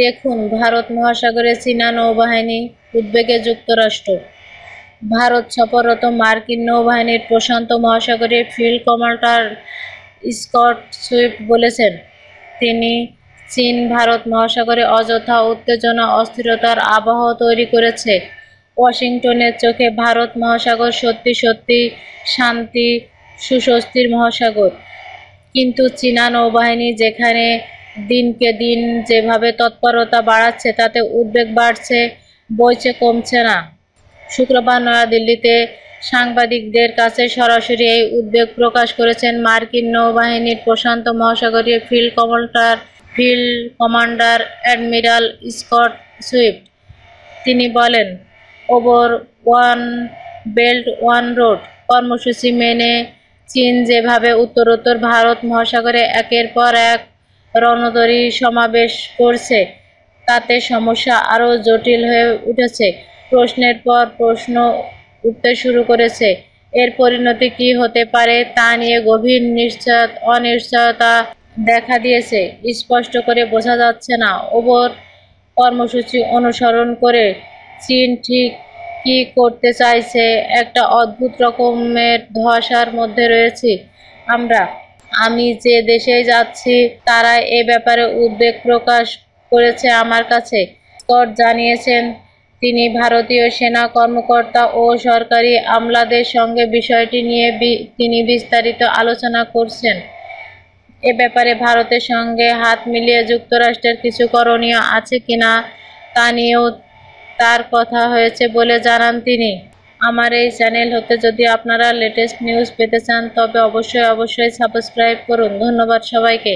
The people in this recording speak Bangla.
দেখুন ভারত মহাসাগরে চীনা নৌবাহিনী উদ্বেগে যুক্তরাষ্ট্র ভারত সফররত মার্কিন নৌবাহিনীর প্রশান্ত মহাসাগরের ফিল্ড কমান্ডার স্কট সুইফট বলেছেন তিনি চীন ভারত মহাসাগরে অযথা উত্তেজনা অস্থিরতার আবহ তৈরি করেছে ওয়াশিংটনের চোখে ভারত মহাসাগর সত্যি সত্যি শান্তি সুস্বস্তির মহাসাগর কিন্তু চীনা নৌবাহিনী যেখানে দিনকে দিন যেভাবে তৎপরতা বাড়াচ্ছে তাতে উদ্বেগ বাড়ছে বইছে কমছে না শুক্রবার নয়াদিল্লিতে সাংবাদিকদের কাছে সরাসরি এই উদ্বেগ প্রকাশ করেছেন মার্কিন নৌবাহিনীর প্রশান্ত মহাসাগরীয় field commander field commander admiral Scott Swift তিনি বলেন over one belt one road কর্মসূচি মেনে চীন যেভাবে উত্তরোত্তর ভারত মহাসাগরে একের পর এক রণতরী সমাবেশ করছে তাতে সমস্যা আরও জটিল হয়ে উঠেছে প্রশ্নের পর প্রশ্ন উঠতে শুরু করেছে এর পরিণতি কি হতে পারে তা নিয়ে গভীর নিশ্চয় অনিশ্চয়তা দেখা দিয়েছে স্পষ্ট করে বোঝা যাচ্ছে না ওবর কর্মসূচি অনুসরণ করে চীন ঠিক কি করতে চাইছে একটা অদ্ভুত রকমের ধসার মধ্যে রয়েছি আমরা আমি যে দেশে যাচ্ছি তারা এ ব্যাপারে উদ্বেগ প্রকাশ করেছে আমার কাছে স্কট জানিয়েছেন তিনি ভারতীয় সেনা কর্মকর্তা ও সরকারি আমলাদের সঙ্গে বিষয়টি নিয়ে তিনি বিস্তারিত আলোচনা করছেন এ ব্যাপারে ভারতের সঙ্গে হাত মিলিয়ে যুক্তরাষ্ট্রের কিছু করণীয় আছে কিনা তা নিয়েও তার কথা হয়েছে বলে জানান তিনি আমার এই চ্যানেল হতে যদি আপনারা লেটেস্ট নিউজ পেতে চান তবে অবশ্যই অবশ্যই সাবস্ক্রাইব করুন ধন্যবাদ সবাইকে